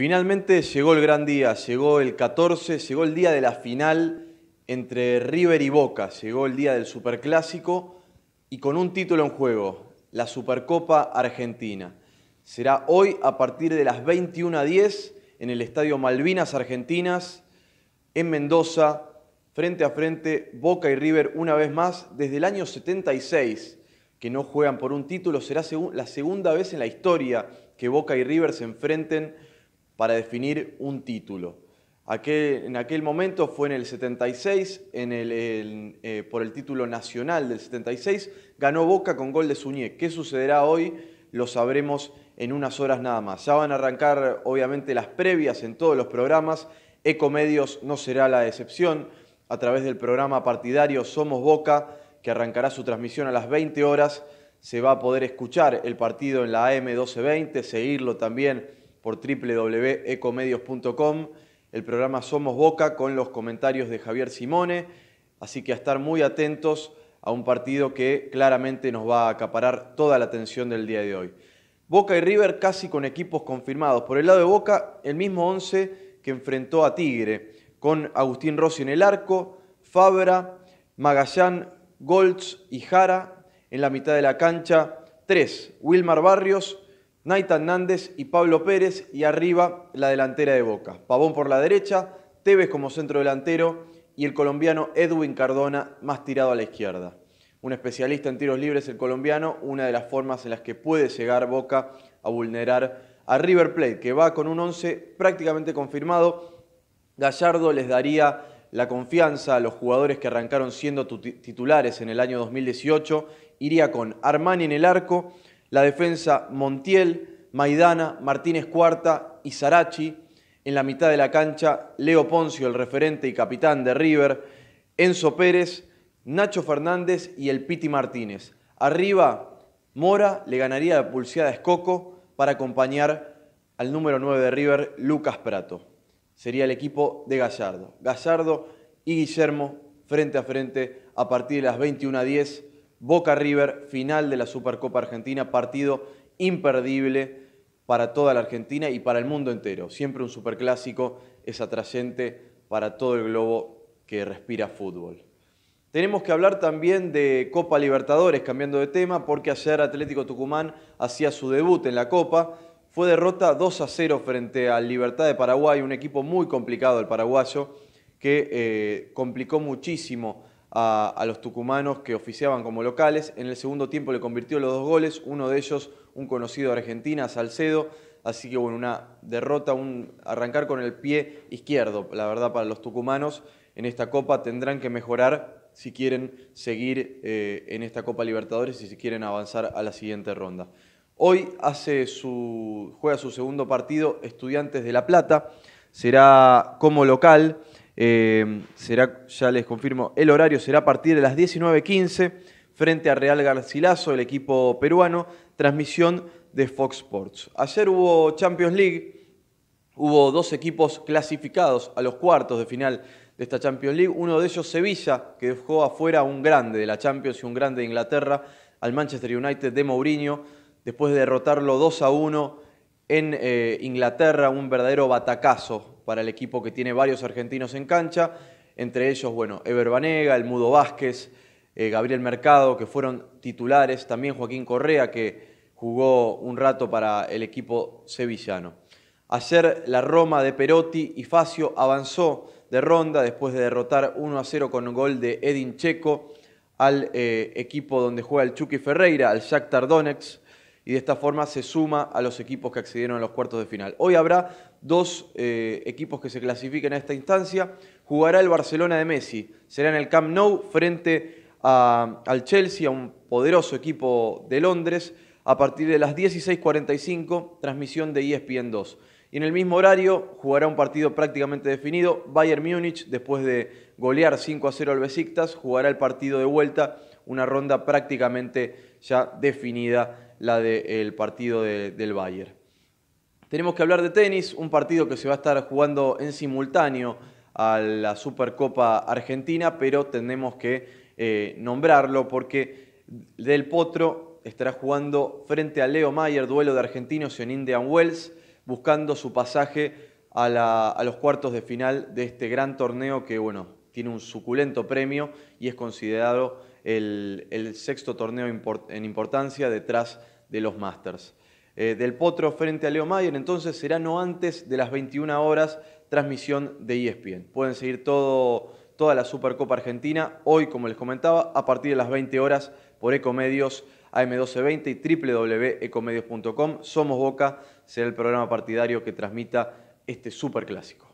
Finalmente llegó el gran día, llegó el 14, llegó el día de la final entre River y Boca, llegó el día del Superclásico y con un título en juego, la Supercopa Argentina. Será hoy a partir de las 21.10 en el Estadio Malvinas Argentinas, en Mendoza, frente a frente, Boca y River una vez más desde el año 76 que no juegan por un título, será la segunda vez en la historia que Boca y River se enfrenten para definir un título. Aquel, en aquel momento fue en el 76, en el, eh, por el título nacional del 76, ganó Boca con gol de Suñé. ¿Qué sucederá hoy? Lo sabremos en unas horas nada más. Ya van a arrancar obviamente las previas en todos los programas. Ecomedios no será la excepción. A través del programa partidario Somos Boca, que arrancará su transmisión a las 20 horas, se va a poder escuchar el partido en la AM 1220, seguirlo también por www.ecomedios.com, el programa Somos Boca con los comentarios de Javier Simone, así que a estar muy atentos a un partido que claramente nos va a acaparar toda la atención del día de hoy. Boca y River casi con equipos confirmados. Por el lado de Boca, el mismo 11 que enfrentó a Tigre, con Agustín Rossi en el arco, Fabra, Magallán, Golds y Jara. En la mitad de la cancha, tres, Wilmar Barrios, Naitan Nández y Pablo Pérez y arriba la delantera de Boca. Pavón por la derecha, Tevez como centro delantero y el colombiano Edwin Cardona más tirado a la izquierda. Un especialista en tiros libres el colombiano, una de las formas en las que puede llegar Boca a vulnerar a River Plate, que va con un 11 prácticamente confirmado. Gallardo les daría la confianza a los jugadores que arrancaron siendo titulares en el año 2018. Iría con Armani en el arco, la defensa Montiel, Maidana, Martínez Cuarta y Sarachi, en la mitad de la cancha Leo Poncio, el referente y capitán de River, Enzo Pérez, Nacho Fernández y el Piti Martínez. Arriba, Mora le ganaría la pulseada a Escoco para acompañar al número 9 de River, Lucas Prato. Sería el equipo de Gallardo. Gallardo y Guillermo frente a frente a partir de las 21 a 10 Boca River, final de la Supercopa Argentina, partido imperdible para toda la Argentina y para el mundo entero. Siempre un superclásico es atrayente para todo el globo que respira fútbol. Tenemos que hablar también de Copa Libertadores, cambiando de tema, porque ayer Atlético Tucumán hacía su debut en la Copa. Fue derrota 2 a 0 frente al Libertad de Paraguay, un equipo muy complicado el paraguayo, que eh, complicó muchísimo a, los tucumanos que oficiaban como locales. En el segundo tiempo le convirtió los dos goles, uno de ellos un conocido de Argentina, Salcedo. Así que bueno, una derrota, un arrancar con el pie izquierdo, la verdad, para los tucumanos. En esta Copa tendrán que mejorar si quieren seguir eh, en esta Copa Libertadores y si quieren avanzar a la siguiente ronda. Hoy hace su, juega su segundo partido Estudiantes de La Plata, será como local. Eh, será, ya les confirmo, el horario será a partir de las 19.15 frente a Real Garcilaso, el equipo peruano, transmisión de Fox Sports. Ayer hubo Champions League, hubo dos equipos clasificados a los cuartos de final de esta Champions League, uno de ellos Sevilla, que dejó afuera un grande de la Champions y un grande de Inglaterra, al Manchester United de Mourinho, después de derrotarlo 2 a 1 en eh, Inglaterra, un verdadero batacazo para el equipo que tiene varios argentinos en cancha, entre ellos, bueno, Eber Banega, el Mudo Vázquez, eh, Gabriel Mercado, que fueron titulares, también Joaquín Correa, que jugó un rato para el equipo sevillano. Ayer la Roma de Perotti y Facio avanzó de ronda después de derrotar 1 a 0 con un gol de Edin Checo al eh, equipo donde juega el Chucky Ferreira, al Shakhtar Donetsk y de esta forma se suma a los equipos que accedieron a los cuartos de final. Hoy habrá dos eh, equipos que se clasifiquen a esta instancia. Jugará el Barcelona de Messi, será en el Camp Nou frente al Chelsea, a un poderoso equipo de Londres, a partir de las 16.45, transmisión de ESPN 2. Y en el mismo horario jugará un partido prácticamente definido. Bayern Múnich, después de golear 5 a 0 al Besiktas, jugará el partido de vuelta, una ronda prácticamente ya definida la del partido del Bayern. Tenemos que hablar de tenis, un partido que se va a estar jugando en simultáneo a la Supercopa Argentina, pero tenemos que eh, nombrarlo porque Del Potro estará jugando frente a Leo Mayer, duelo de argentinos en Indian Wells, buscando su pasaje a, los cuartos de final de este gran torneo que, bueno, tiene un suculento premio y es considerado el, sexto torneo en importancia detrás de los Masters. Eh, del Potro frente a Leo Mayer, entonces será no antes de las 21 horas transmisión de ESPN. Pueden seguir todo, toda la Supercopa Argentina hoy, como les comentaba, a partir de las 20 horas por Ecomedios AM1220 y www.ecomedios.com. Somos Boca será el programa partidario que transmita este superclásico.